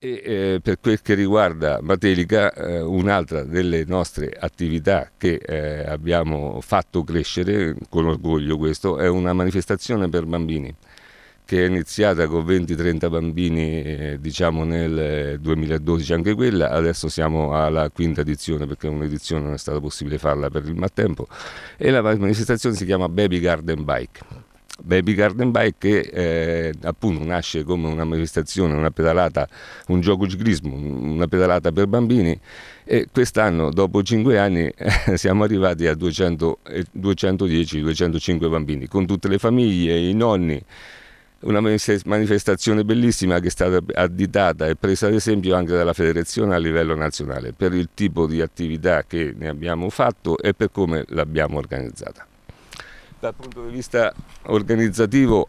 E, eh, per quel che riguarda Matelica, eh, un'altra delle nostre attività che eh, abbiamo fatto crescere, con orgoglio questo, è una manifestazione per bambini che è iniziata con 20-30 bambini eh, diciamo nel 2012 eh, anche quella, adesso siamo alla quinta edizione perché un'edizione non è stata possibile farla per il maltempo e la manifestazione si chiama Baby Garden Bike Baby Garden Bike che eh, appunto nasce come una manifestazione, una pedalata, un gioco di grismo, una pedalata per bambini e quest'anno dopo 5 anni siamo arrivati a 210-205 eh, bambini con tutte le famiglie, i nonni una manifestazione bellissima che è stata additata e presa ad esempio anche dalla federazione a livello nazionale per il tipo di attività che ne abbiamo fatto e per come l'abbiamo organizzata. Dal punto di vista organizzativo,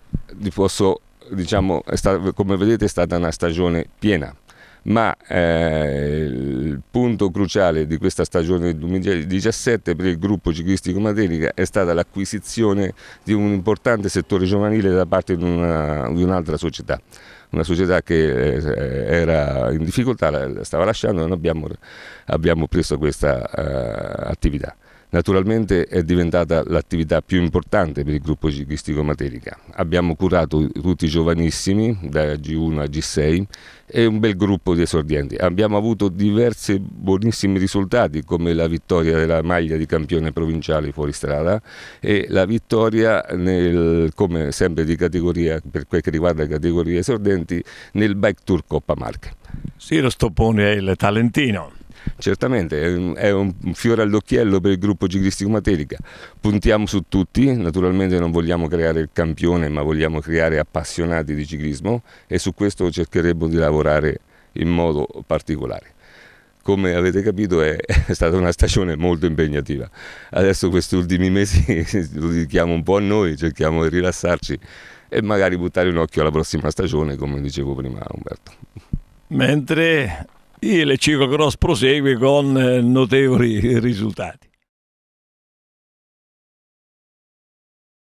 posso, diciamo, stato, come vedete è stata una stagione piena, ma eh, il punto cruciale di questa stagione del 2017 per il gruppo ciclistico Materica è stata l'acquisizione di un importante settore giovanile da parte di, un'altra società una società che eh, era in difficoltà, la, la stava lasciando e noi abbiamo, abbiamo preso questa eh, attività. Naturalmente è diventata l'attività più importante per il gruppo ciclistico Materica. Abbiamo curato tutti i giovanissimi, da G1 a G6, e un bel gruppo di esordienti. Abbiamo avuto diversi buonissimi risultati, come la vittoria della maglia di campione provinciale fuoristrada e la vittoria, nel, come sempre di categoria, per quel che riguarda le categorie esordienti, nel Bike Tour Coppa Marche. Sì, lo stoppone è il Talentino certamente è un fiore all'occhiello per il gruppo ciclistico Materica. Puntiamo su tutti, naturalmente non vogliamo creare il campione ma vogliamo creare appassionati di ciclismo e su questo cercheremo di lavorare in modo particolare come avete capito è, stata una stagione molto impegnativa. Adesso questi ultimi mesi lo dedichiamo un po' a noi, cerchiamo di rilassarci e magari buttare un occhio alla prossima stagione, come dicevo prima Umberto. Mentre il Cico Cross prosegue con eh, notevoli risultati.